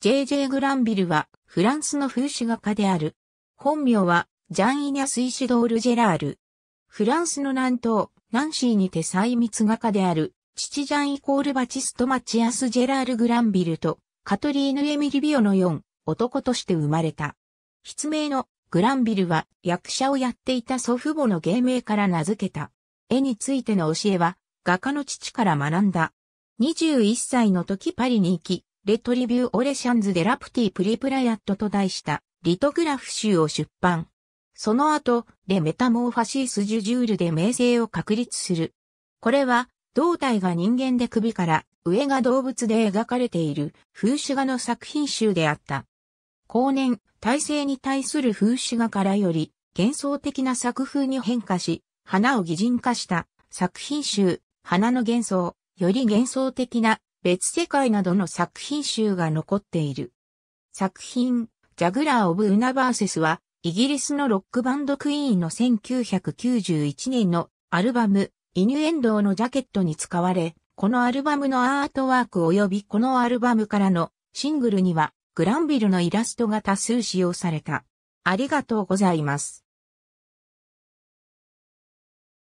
JJ グランビルはフランスの風刺画家である。本名はジャン・イニャス・イシドール・ジェラール。フランスの南東、ナンシーにて細密画家である、父ジャンイコールバチスト・マチアス・ジェラール・グランビルと、カトリーヌ・エミリビオの4、男として生まれた。筆名のグランビルは役者をやっていた祖父母の芸名から名付けた。絵についての教えは、画家の父から学んだ。21歳の時パリに行き、レトリビューオレシャンズデラプティプリプラヤットと題したリトグラフ集を出版。その後、レメタモーファシースジュジュールで名声を確立する。これは、胴体が人間で首から上が動物で描かれている風刺画の作品集であった。後年、体制に対する風刺画からより幻想的な作風に変化し、花を擬人化した作品集、花の幻想、より幻想的な別世界などの作品集が残っている。作品、ジャグラー・オブ・ウナバーセスは、イギリスのロックバンドクイーンの1991年のアルバム、イニュエンドのジャケットに使われ、このアルバムのアートワーク及びこのアルバムからのシングルには、グランビルのイラストが多数使用された。ありがとうございます。